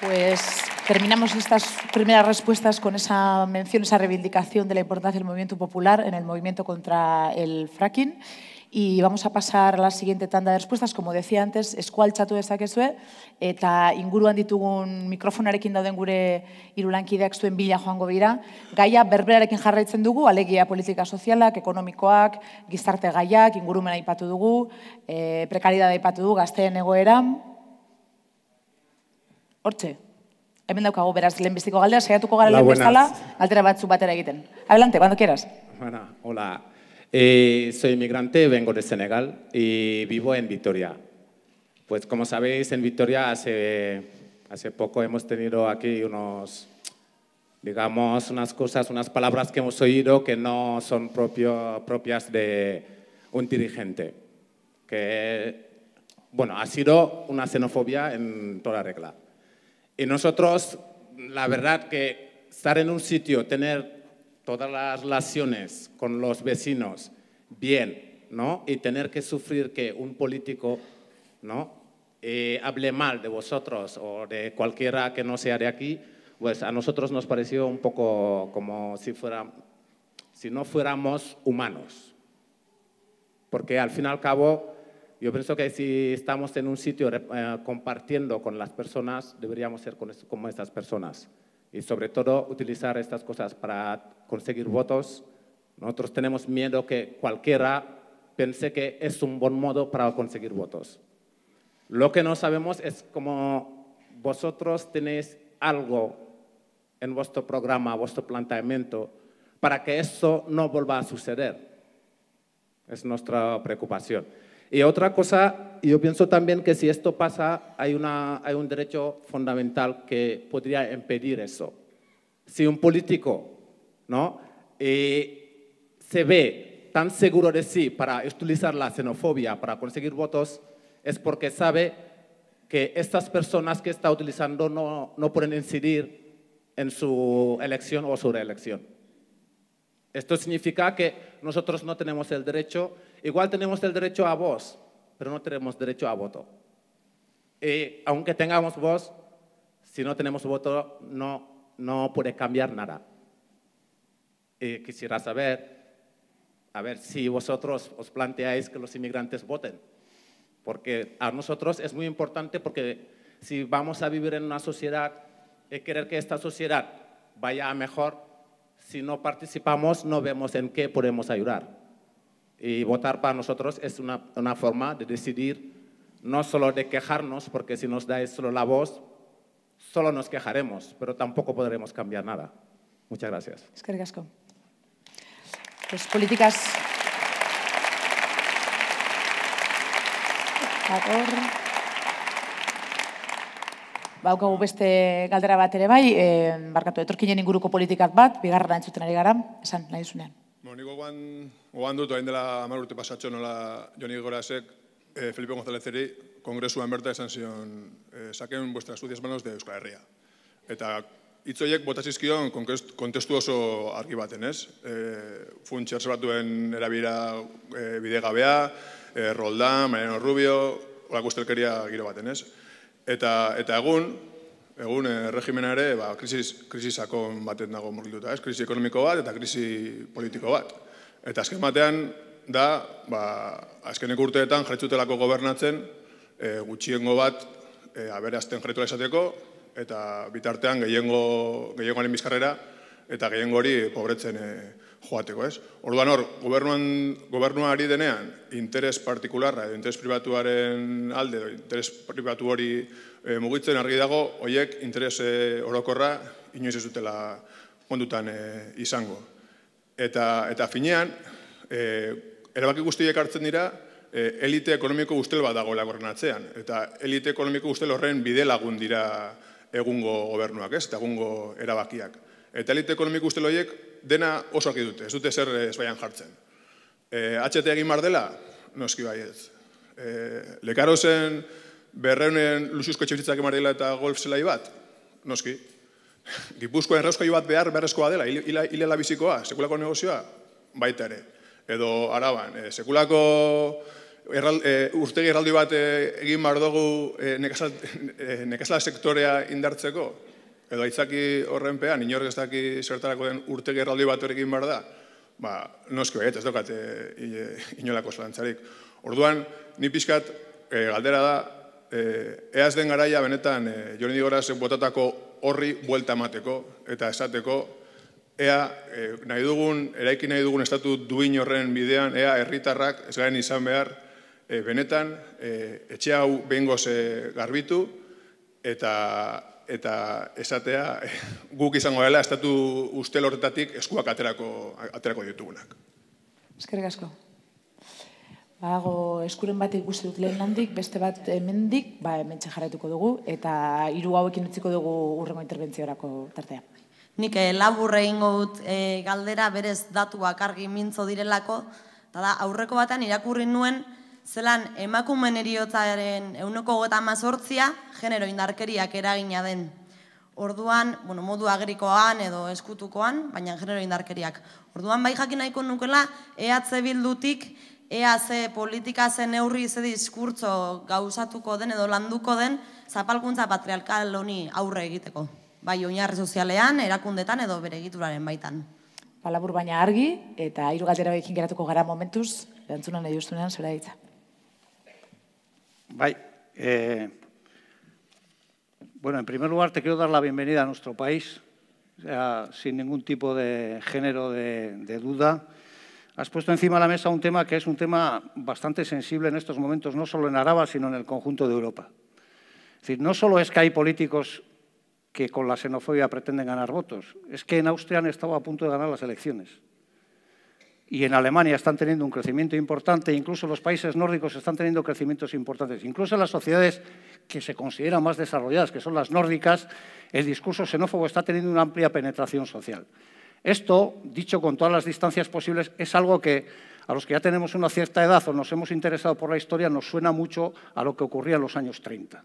Pues terminamos estas primeras respuestas con esa mención, esa reivindicación de la importancia del movimiento popular en el movimiento contra el fracking. Y vamos a pasar a la siguiente tanda de respuestas. Como decía antes, eskual txatu dezakezue eta inguruan ditugun mikrofonarekin dauden gure irulankideak zuen bila joango dira. Gaia berberarekin jarraitzen dugu, alegia politika sozialak, ekonomikoak, gizarte gaiak, ingurumen aipatu dugu, e, eh, prekaridada aipatu dugu, gazteen egoeran, Hortxe, hemen daukago, beraz, lehenbiziko galdera, saiatuko gara lehenbizkala, galdera batzu batera egiten. Adelante, cuando quieras. Hola, hola. Eh, soy inmigrante, vengo de Senegal y vivo en Vitoria. Pues como sabéis, en Vitoria hace, hace poco hemos tenido aquí unos, digamos, unas cosas, unas palabras que hemos oído que no son propias de un dirigente. Que, bueno, ha sido una xenofobia en toda regla. Y nosotros, la verdad que estar en un sitio, tener todas las relaciones con los vecinos bien, ¿no? Y tener que sufrir que un político, ¿no? Eh, hable mal de vosotros o de cualquiera que no sea de aquí, pues a nosotros nos pareció un poco como si, si no fuéramos humanos. Porque al fin y al cabo yo pienso que si estamos en un sitio eh, compartiendo con las personas, deberíamos ser como estas personas. Y sobre todo utilizar estas cosas para conseguir votos. Nosotros tenemos miedo que cualquiera piense que es un buen modo para conseguir votos. Lo que no sabemos es cómo vosotros tenéis algo en vuestro programa, vuestro planteamiento, para que eso no vuelva a suceder. Es nuestra preocupación. Y otra cosa, yo pienso también que si esto pasa, hay, un derecho fundamental que podría impedir eso. Si un político eh, se ve tan seguro de sí para utilizar la xenofobia, para conseguir votos, es porque sabe que estas personas que está utilizando no, no pueden incidir en su elección o su reelección. Esto significa que nosotros no tenemos el derecho, igual tenemos el derecho a voz, pero no tenemos derecho a voto. Y aunque tengamos voz, si no tenemos voto, no, no puede cambiar nada. Y quisiera saber, a ver si vosotros os planteáis que los inmigrantes voten, porque a nosotros es muy importante porque si vamos a vivir en una sociedad, y querer que esta sociedad vaya mejor, si no participamos, no vemos en qué podemos ayudar. Y votar para nosotros es una, forma de decidir, no solo de quejarnos, porque si nos da solo la voz, solo nos quejaremos, pero tampoco podremos cambiar nada. Muchas gracias. Es Pues políticas... Baukagu beste galdera bat ere bai, eh barkatu, etorkinen inguruko politikak bat, bigarra da ari gara, esan nahi Bueno, ni guan, dut, hain dela amal urte pasatxo nola Joni Gorasek eh, Felipe González eri, kongresuan berta de zion, e, eh, saken vuestras sucias manos de Euskal Herria. Eta itzoiek botazizkion kontestu oso argi baten, ez? Eh Funtxertz bat duen erabira eh, bidegabea, eh Roldan, Mariano Rubio, olako giro baten, ez? Eta, eta egun, egun eh, regimena ere, ba, krisis, krisis sakon baten dago ez? Krisi ekonomiko bat eta krisi politiko bat. Eta azken batean, da, ba, azkenek urteetan gobernatzen eh, gutxiengo bat e, eh, abere izateko, eta bitartean gehiengo, gehiengoaren bizkarrera, eta gehiengo pobretzen eh, joateko, ez? Orduan hor, gobernuan, gobernuan ari denean, interes partikularra, interes pribatuaren alde, interes pribatu hori e, mugitzen argi dago, hoiek interes e, orokorra inoiz ez dutela ondutan eh, izango. Eta, eta finean, e, erabaki guztiek hartzen dira, elite ekonomiko guztel bat dagoela gornatzean. Eta elite ekonomiko guztel horren bide lagun dira egungo gobernuak, ez? Eta egungo erabakiak. Eta elite ekonomiko guztel horiek dena oso arki dute, ez dute zer ez eh, baian jartzen. Eh, HT egin bar dela, noski bai ez. Eh, lekaro zen berreunen lusuzko txepizitzak emar dela eta golf zelai bat, noski. Gipuzkoa errauzkoi bat behar berrezkoa dela, hile labizikoa, sekulako negozioa, baita ere. Edo araban, eh, sekulako eh, urtegi erraldi bat egin bar dugu nekazala sektorea indartzeko, edo aitzaki horrenpean inork ez daki zertarako den urte gerraldi bat horrekin behar da, ba, noski baiet ez dokat eh, inolako zelantzarik. Orduan, ni pixkat eh, galdera da, eh, eaz den garaia benetan e, botatako horri buelta mateko, eta esateko ea nahi dugun, eraiki nahi dugun estatu duin horren bidean, ea herritarrak ez garen izan behar, benetan etxe hau behingoz garbitu eta eta esatea guk izango dela estatu ustel horretatik eskuak aterako, aterako ditugunak. Eskerrik asko. Bago eskuren bat ikusi dut lehen landik, beste bat hemendik, ba jarraituko dugu eta hiru hauekin utziko dugu urrengo interbentziorako tartea. Nik eh, labur dut eh, galdera berez datuak argi mintzo direlako, eta da aurreko batean irakurri nuen zelan emakumen eriotzaren eunoko gota mazortzia, genero indarkeriak eragina den. Orduan, bueno, modu agrikoan edo eskutukoan, baina genero indarkeriak. Orduan, bai jakin nahiko nukela, ehatze bildutik, EAC politika zen eurri ze diskurtzo gauzatuko den edo landuko den, zapalkuntza patriarkal honi aurre egiteko. Bai, oinarri sozialean, erakundetan edo bere egituraren baitan. Palabur ba, baina argi eta hiru galdera geratuko gara momentuz, edo edustunan, zora ditza. Eh, bueno, en primer lugar te quiero dar la bienvenida a nuestro país, sin ningún tipo de género de, de duda. Has puesto encima de la mesa un tema que es un tema bastante sensible en estos momentos, no solo en Araba, sino en el conjunto de Europa. Es decir, no solo es que hay políticos que con la xenofobia pretenden ganar votos, es que en Austria han estado a punto de ganar las elecciones y en Alemania están teniendo un crecimiento importante, incluso los países nórdicos están teniendo crecimientos importantes. Incluso en las sociedades que se consideran más desarrolladas, que son las nórdicas, el discurso xenófobo está teniendo una amplia penetración social. Esto, dicho con todas las distancias posibles, es algo que a los que ya tenemos una cierta edad o nos hemos interesado por la historia nos suena mucho a lo que ocurría en los años 30.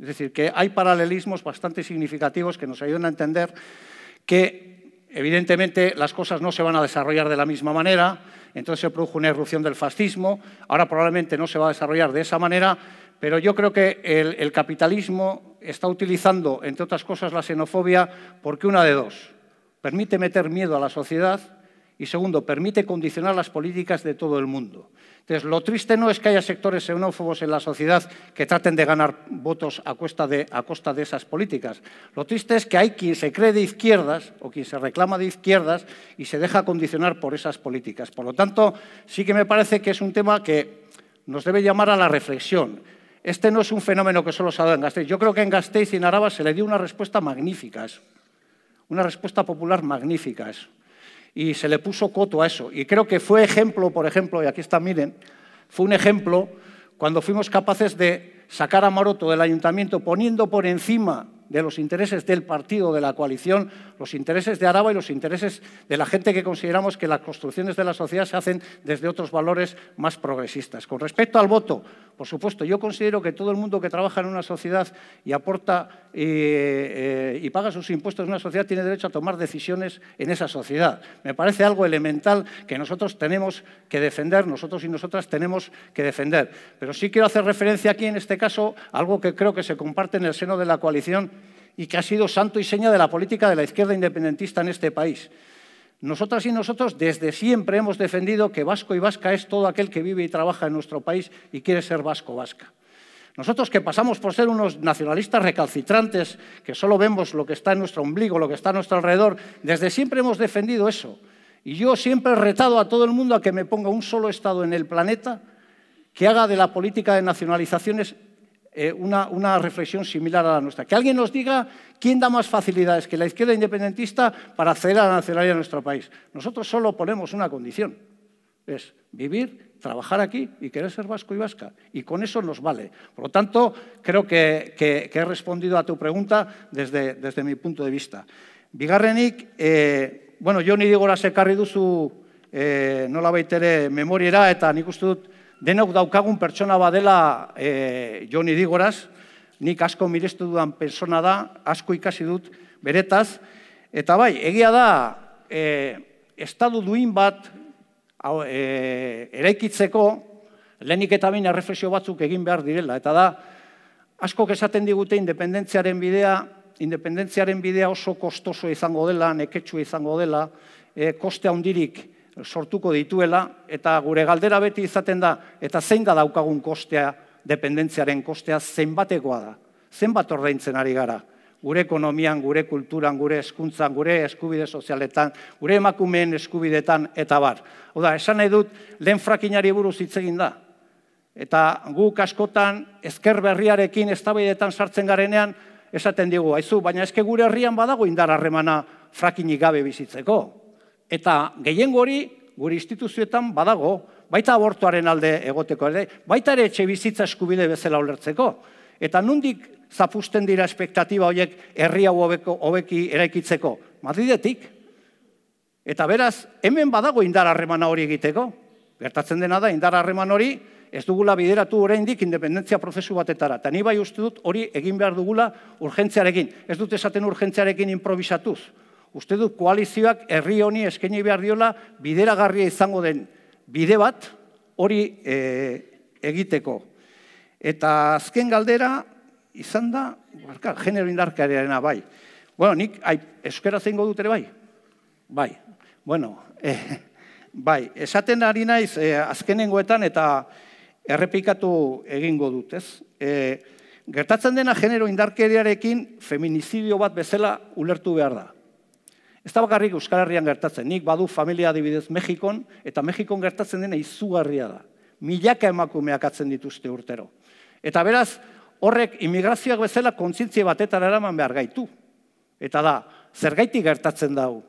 Es decir, que hay paralelismos bastante significativos que nos ayudan a entender que Evidentemente, las cosas no se van a desarrollar de la misma manera, entonces se produjo una erupción del fascismo, ahora probablemente no se va a desarrollar de esa manera, pero yo creo que el, el capitalismo está utilizando, entre otras cosas, la xenofobia porque una de dos, permite meter miedo a la sociedad y segundo, permite condicionar las políticas de todo el mundo. Entonces, lo triste no es que haya sectores xenófobos en la sociedad que traten de ganar votos a costa de, a costa de esas políticas. Lo triste es que hay quien se cree de izquierdas o quien se reclama de izquierdas y se deja condicionar por esas políticas. Por lo tanto, sí que me parece que es un tema que nos debe llamar a la reflexión. Este no es un fenómeno que solo se ha dado en Gasteiz. Yo creo que en Gasteiz y en Araba se le dio una respuesta magnífica, una respuesta popular magnífica y se le puso coto a eso. Y creo que fue ejemplo, por ejemplo, y aquí está, miren, fue un ejemplo cuando fuimos capaces de sacar a Maroto del ayuntamiento poniendo por encima de los intereses del partido, de la coalición, los intereses de Araba y los intereses de la gente que consideramos que las construcciones de la sociedad se hacen desde otros valores más progresistas. Con respecto al voto, por supuesto, yo considero que todo el mundo que trabaja en una sociedad y aporta eh, y, paga sus impuestos en una sociedad, tiene derecho a tomar decisiones en esa sociedad. Me parece algo elemental que nosotros tenemos que defender, nosotros y nosotras tenemos que defender. Pero sí quiero hacer referencia aquí, en este caso, a algo que creo que se comparte en el seno de la coalición y que ha sido santo y seña de la política de la izquierda independentista en este país. Nosotras y nosotros desde siempre hemos defendido que vasco y vasca es todo aquel que vive y trabaja en nuestro país y quiere ser vasco-vasca. vasco vasca nosotros que pasamos por ser unos nacionalistas recalcitrantes, que solo vemos lo que está en nuestro ombligo, lo que está a nuestro alrededor, desde siempre hemos defendido eso. Y yo siempre he retado a todo el mundo a que me ponga un solo Estado en el planeta que haga de la política de nacionalizaciones eh, una, una, reflexión similar a la nuestra. Que alguien nos diga quién da más facilidades que la izquierda independentista para acceder a la nacionalidad de nuestro país. Nosotros solo ponemos una condición, es vivir trabajar aquí y querer ser vasco y vasca. Y con eso nos vale. Por lo tanto, creo que, que, que he respondido a tu pregunta desde, desde mi punto de vista. Bigarrenik, eh, bueno, jo ni digora sekarri duzu eh, nola baitere memoriera eta nik dut denok daukagun pertsona badela eh, joni ni digoraz, nik asko mirestu dudan pertsona da, asko ikasi dut beretaz, eta bai, egia da, eh, estadu duin bat hau, e, eraikitzeko, lehenik eta bain errefesio batzuk egin behar direla. Eta da, askok esaten digute independentziaren bidea, independentziaren bidea oso kostoso izango dela, neketsua izango dela, e, koste handirik sortuko dituela, eta gure galdera beti izaten da, eta zein da daukagun kostea, dependentziaren kostea, zenbatekoa da, zenbat ordaintzen ari gara gure ekonomian, gure kulturan, gure hezkuntzan, gure eskubide sozialetan, gure emakumeen eskubidetan eta bar. Oda, esan nahi dut lehen frakinari buruz hitz egin da. Eta gu askotan ezker berriarekin eztabaidetan sartzen garenean esaten digu, aizu, baina eske gure herrian badago indar harremana frakinik gabe bizitzeko. Eta gehien gori, gure instituzioetan badago, baita abortuaren alde egoteko, ere, baita ere etxe bizitza eskubide bezala ulertzeko. Eta nundik zapusten dira espektatiba horiek herri hau hobeki eraikitzeko? Madridetik. Eta beraz, hemen badago indar harremana hori egiteko. Gertatzen dena da, indar harreman hori, ez dugula bideratu oraindik independentzia prozesu batetara. Eta ni bai uste dut hori egin behar dugula urgentziarekin. Ez dut esaten urgentziarekin improvisatuz. Uste dut koalizioak herri honi eskaini behar diola bideragarria izango den bide bat hori eh, egiteko. Eta azken galdera, izan da, barka, genero indarkarearena bai. Bueno, nik ai, euskera dut ere bai? Bai. Bueno, e, bai, esaten ari naiz e, azkenengoetan eta errepikatu egingo dut, ez? E, gertatzen dena genero indarkeriarekin feminizidio bat bezala ulertu behar da. Ez da bakarrik Euskal Herrian gertatzen, nik badu familia adibidez Mexikon, eta Mexikon gertatzen dena izugarria da. Milaka emakumeak atzen dituzte urtero. Eta beraz, horrek imigrazioak bezala kontzientzia batetara eraman behar gaitu. Eta da, zergaitik gertatzen dago,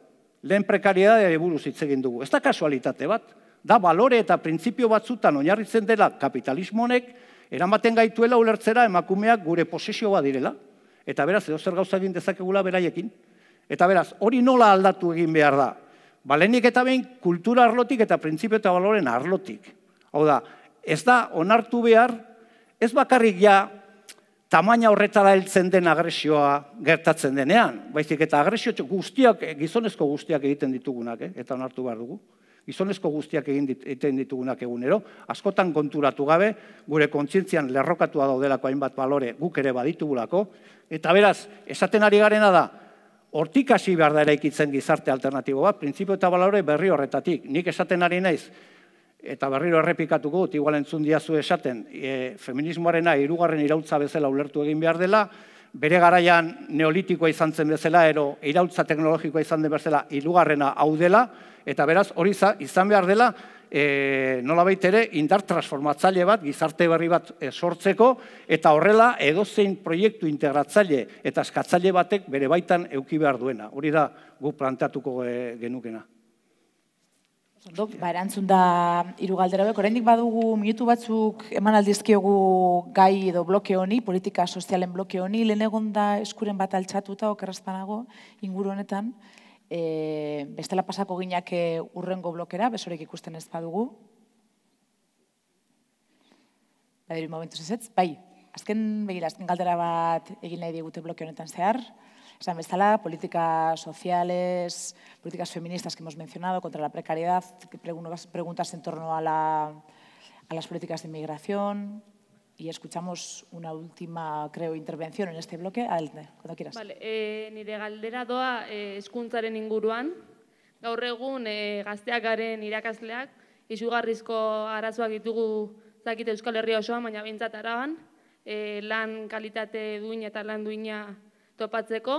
lehen prekariedadeari buruz hitz egin dugu. Ez da kasualitate bat, da balore eta printzipio batzutan oinarritzen dela kapitalismo honek eramaten gaituela ulertzera emakumeak gure posesio bat direla. Eta beraz, edo zer gauza egin dezakegula beraiekin. Eta beraz, hori nola aldatu egin behar da? Balenik eta behin kultura arlotik eta printzipio eta baloren arlotik. Hau da, ez da onartu behar, ez bakarrik ja tamaina horretara heltzen den agresioa gertatzen denean. Baizik eta agresio guztiak, eh, gizonezko guztiak egiten ditugunak, eh? eta onartu behar dugu. Gizonezko guztiak egin egiten ditugunak egunero, askotan konturatu gabe, gure kontzientzian lerrokatua daudelako hainbat balore guk ere baditugulako, eta beraz, esaten ari garena da, hortikasi hasi behar da eraikitzen gizarte alternatibo bat, printzipio eta balore berri horretatik. Nik esaten ari naiz, eta berriro errepikatuko dut, igual entzun diazu esaten, e, feminismoarena irugarren irautza bezala ulertu egin behar dela, bere garaian neolitikoa izan zen bezala, ero irautza teknologikoa izan den bezala irugarrena hau dela, eta beraz hori izan behar dela, e, nola ere, indar transformatzaile bat, gizarte berri bat e, sortzeko, eta horrela edozein proiektu integratzaile eta eskatzaile batek bere baitan euki behar duena. Hori da gu planteatuko e, genukena. Dok, ba, erantzun da irugaldera beko. Horendik badugu minutu batzuk eman aldizkiogu gai edo bloke honi, politika sozialen bloke honi, lehen egon da eskuren bat altxatu eta inguru honetan. E, bestela pasako ginak e, urrengo blokera, besorek ikusten ez badugu. Badiru momentu zezetz, bai, azken, begira, azken galdera bat egin nahi digute bloke honetan zehar. Esan bezala, politikas sociales, políticas feministas que hemos mencionado contra la precariedad, preguntas en torno a, la, a las políticas de inmigración, Y escuchamos una última, creo, intervención en este bloque. Alde, cuando quieras. Vale, eh, nire galdera doa eh, eskuntzaren inguruan. Gaur egun eh, gazteak garen irakasleak, izugarrizko arazoak ditugu zakite Euskal Herria osoan, baina bintzat araban, eh, lan kalitate duina eta lan duina topatzeko.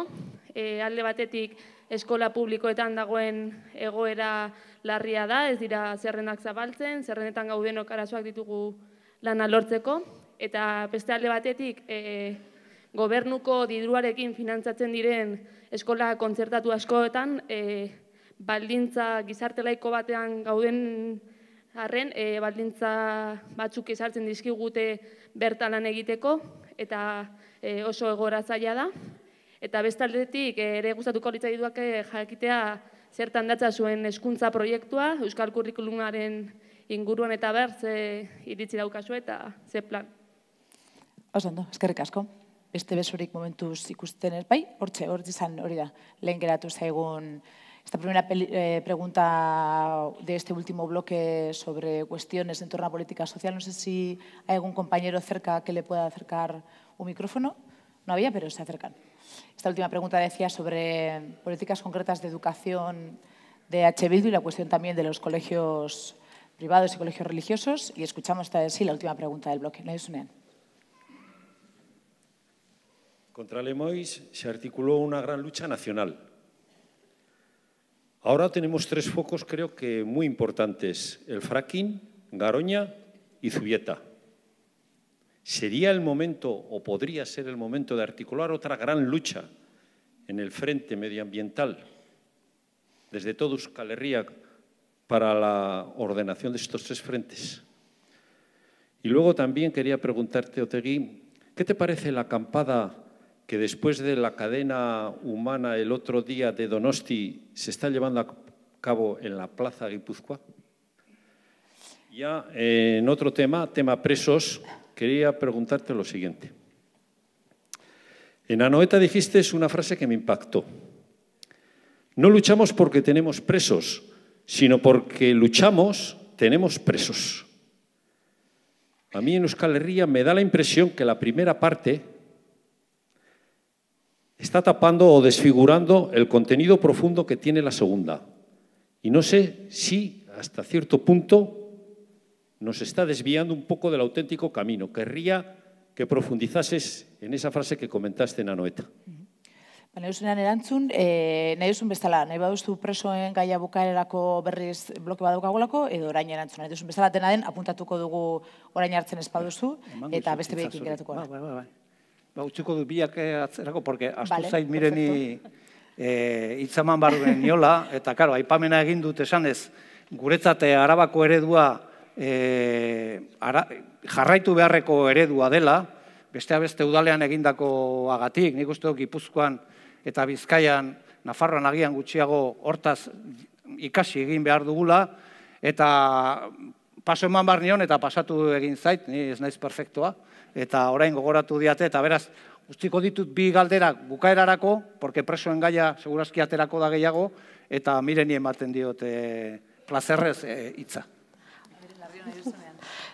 E, alde batetik eskola publikoetan dagoen egoera larria da, ez dira zerrenak zabaltzen, zerrenetan gauden arazoak ditugu lana lortzeko. Eta beste alde batetik e, gobernuko diruarekin finantzatzen diren eskola kontzertatu askoetan, e, eh, baldintza gizarte laiko batean gauden harren, e, baldintza batzuk izartzen dizkigute bertalan egiteko, eta e, oso egora zaila da. Eta bestaldetik eh, ere gustatuko litzai duak jakitea zertan datza zuen hezkuntza proiektua, Euskal Kurrikulumaren inguruan eta bertze ze iritzi daukazu eta ze plan. Osondo, eskerrik asko. Beste besurik momentuz ikusten ez bai, hortze, hortze izan hori da, lehen geratu zaigun Esta primera eh, pregunta de este último bloque sobre cuestiones en torno a política social, no sé si hay algún compañero cerca que le pueda acercar un micrófono. No había, pero se acercan. Esta última pregunta decía sobre políticas concretas de educación de H. y la cuestión también de los colegios privados y colegios religiosos. Y escuchamos esta, sí, la última pregunta del bloque. No Contra Lemois se articuló una gran lucha nacional. Ahora tenemos tres focos, creo que muy importantes: el fracking, Garoña y Zubieta sería el momento o podría ser el momento de articular otra gran lucha en el frente medioambiental desde todos Euskal para la ordenación de estos tres frentes. Y luego también quería preguntarte, Otegui, ¿qué te parece la acampada que después de la cadena humana el otro día de Donosti se está llevando a cabo en la Plaza Guipúzcoa? Ya eh, en otro tema, tema presos, quería preguntarte lo siguiente. En Anoeta dijiste una frase que me impactó. No luchamos porque tenemos presos, sino porque luchamos, tenemos presos. A mí en Euskal Herria me da la impresión que la primera parte está tapando o desfigurando el contenido profundo que tiene la segunda. Y no sé si hasta cierto punto nos está desviando un poco del auténtico camino. Querría que profundizases en esa frase que comentaste en Anoeta. Ba, nahi duzunean erantzun, e, nahi duzun nahi baduzu presoen gaia bukaerako berriz bloke badaukagolako, edo orain erantzun. Nahi duzun dena den, apuntatuko dugu orain hartzen espaduzu, ba, eta beste behekin geratuko. Ba, ba, ba, ba, utziko du biak eh, atzerako, porque astu zait mireni e, eh, itzaman barruen niola, eta karo, aipamena egin dut esan ez, guretzate arabako eredua e, jarraitu beharreko eredua dela, beste beste udalean egindako agatik, nik uste gipuzkoan eta bizkaian, Nafarroan agian gutxiago hortaz ikasi egin behar dugula, eta paso eman bar nion eta pasatu egin zait, ni ez naiz perfektua, eta orain gogoratu diate, eta beraz, Uztiko ditut bi galderak bukaerarako, porque presoen gaia segurazki aterako da gehiago, eta mireni ematen diot e, plazerrez eh, hitza.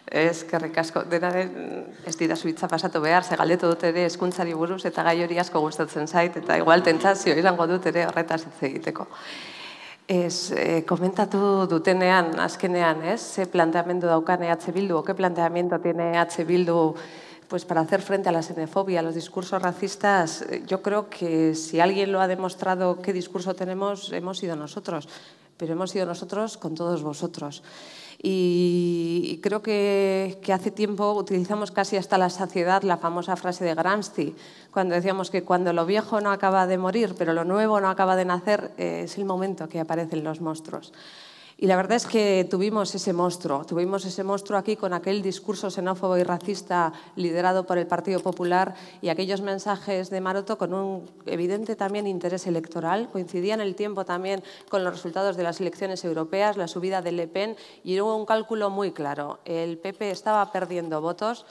Es que asko. Dena den, ez dira mm, suitza pasatu behar, ze galdetu dut ere eskuntzari buruz eta gai hori asko gustatzen zait, eta igual tentzazio izango dut ere horretaz hitz egiteko. Ez, eh, komentatu dutenean, azkenean, ez, ze planteamendu daukan EH Bildu, o qué planteamiento tiene e H Bildu pues para hacer frente a la xenofobia, a los discursos racistas, yo creo que si alguien lo ha demostrado qué discurso tenemos, hemos sido nosotros pero hemos sido nosotros con todos vosotros. Y creo que, hace tiempo utilizamos casi hasta la saciedad la famosa frase de Gramsci, cuando decíamos que cuando lo viejo no acaba de morir, pero lo nuevo no acaba de nacer, eh, es el momento que aparecen los monstruos. Y la verdad es que tuvimos ese monstruo, tuvimos ese monstruo aquí con aquel discurso xenófobo y racista liderado por el Partido Popular y aquellos mensajes de Maroto con un evidente también interés electoral. Coincidían el tiempo también con los resultados de las elecciones europeas, la subida de Le Pen y hubo un cálculo muy claro. El PP estaba perdiendo votos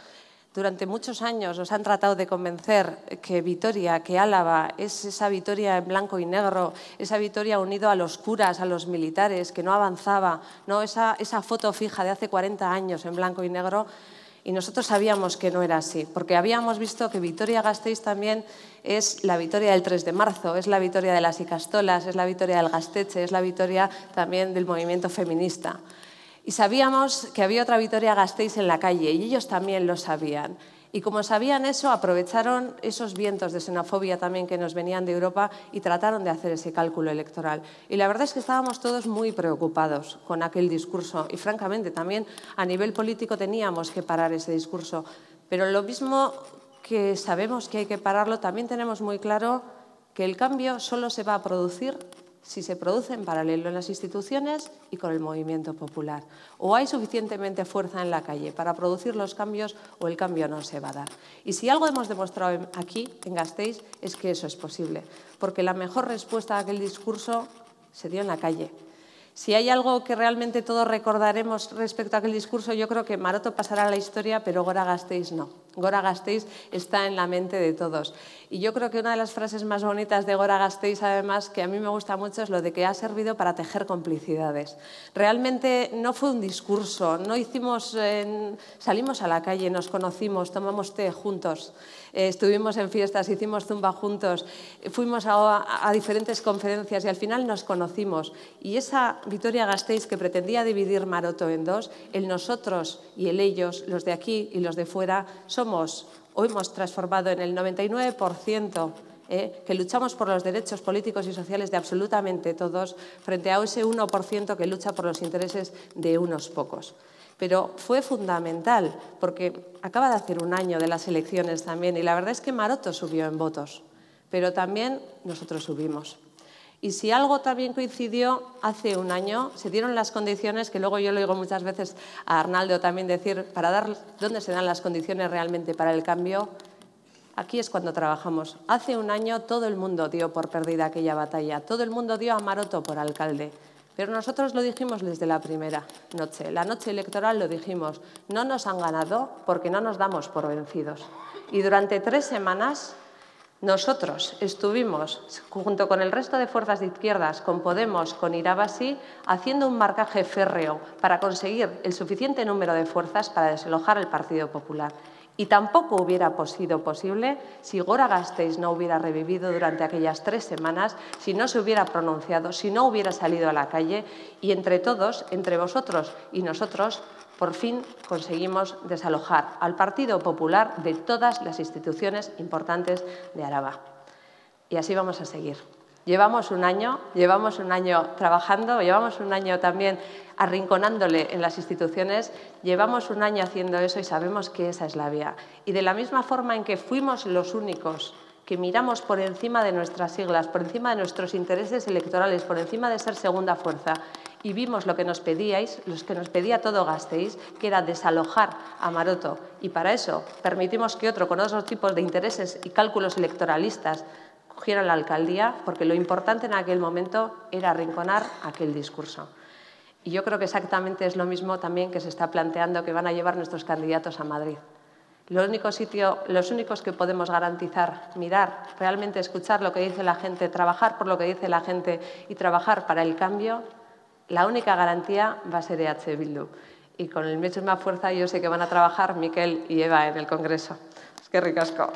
durante muchos años nos han tratado de convencer que Vitoria, que Álava, es esa Vitoria en blanco y negro, esa Vitoria unida a los curas, a los militares, que no avanzaba, no esa, esa foto fija de hace 40 años en blanco y negro, y nosotros sabíamos que no era así, porque habíamos visto que Vitoria-Gasteiz también es la victoria del 3 de marzo, es la victoria de las Icastolas, es la victoria del Gasteche, es la victoria también del movimiento feminista. Y sabíamos que había otra Victoria Gasteiz en la calle y ellos también lo sabían. Y como sabían eso, aprovecharon esos vientos de xenofobia también que nos venían de Europa y trataron de hacer ese cálculo electoral. Y la verdad es que estábamos todos muy preocupados con aquel discurso y francamente también a nivel político teníamos que parar ese discurso. Pero lo mismo que sabemos que hay que pararlo, también tenemos muy claro que el cambio solo se va a producir si se produce en paralelo en las instituciones y con el movimiento popular. O hay suficientemente fuerza en la calle para producir los cambios o el cambio no se va a dar. Y si algo hemos demostrado aquí, en Gasteiz, es que eso es posible, porque la mejor respuesta a aquel discurso se dio en la calle. Si hay algo que realmente todos recordaremos respecto a aquel discurso, yo creo que Maroto pasará a la historia, pero Gora Gasteiz no. Gora Gasteiz está en la mente de todos. Y yo creo que una de las frases más bonitas de Gora Gasteiz, además, que a mí me gusta mucho, es lo de que ha servido para tejer complicidades. Realmente no fue un discurso, no hicimos, eh, salimos a la calle, nos conocimos, tomamos té juntos, eh, estuvimos en fiestas, hicimos zumba juntos, fuimos a, a diferentes conferencias y al final nos conocimos. Y esa Victoria Gasteiz que pretendía dividir Maroto en dos, el nosotros y el ellos, los de aquí y los de fuera, son Hoy hemos transformado en el 99%, ¿eh? que luchamos por los derechos políticos y sociales de absolutamente todos, frente a ese 1% que lucha por los intereses de unos pocos. Pero fue fundamental, porque acaba de hacer un año de las elecciones también, y la verdad es que Maroto subió en votos, pero también nosotros subimos. Y si algo también coincidió, hace un año se dieron las condiciones, que luego yo le digo muchas veces a Arnaldo también decir, para dar dónde se dan las condiciones realmente para el cambio, aquí es cuando trabajamos. Hace un año todo el mundo dio por perdida aquella batalla, todo el mundo dio a Maroto por alcalde. Pero nosotros lo dijimos desde la primera noche, la noche electoral lo dijimos, no nos han ganado porque no nos damos por vencidos. Y durante tres semanas nosotros estuvimos, junto con el resto de fuerzas de izquierdas, con Podemos, con Irabasi, haciendo un marcaje férreo para conseguir el suficiente número de fuerzas para desalojar el Partido Popular. Y tampoco hubiera sido posible si Gora Gasteiz no hubiera revivido durante aquellas tres semanas, si no se hubiera pronunciado, si no hubiera salido a la calle y entre todos, entre vosotros y nosotros, por fin conseguimos desalojar al Partido Popular de todas las instituciones importantes de Araba. Y así vamos a seguir. Llevamos un año, llevamos un año trabajando, llevamos un año también arrinconándole en las instituciones, llevamos un año haciendo eso y sabemos que esa es la vía. Y de la misma forma en que fuimos los únicos miramos por encima de nuestras siglas, por encima de nuestros intereses electorales, por encima de ser segunda fuerza y vimos lo que nos pedíais, los que nos pedía todo gastéis, que era desalojar a Maroto. Y para eso permitimos que otro con otros tipos de intereses y cálculos electoralistas cogiera la alcaldía, porque lo importante en aquel momento era arrinconar aquel discurso. Y yo creo que exactamente es lo mismo también que se está planteando que van a llevar nuestros candidatos a Madrid. Los únicos, sitio, los únicos que podemos garantizar, mirar, realmente escuchar lo que dice la gente, trabajar por lo que dice la gente y trabajar para el cambio, la única garantía va a ser EH Bildu. Y con el más fuerza yo sé que van a trabajar Miquel y Eva en el Congreso. Es que ricasco.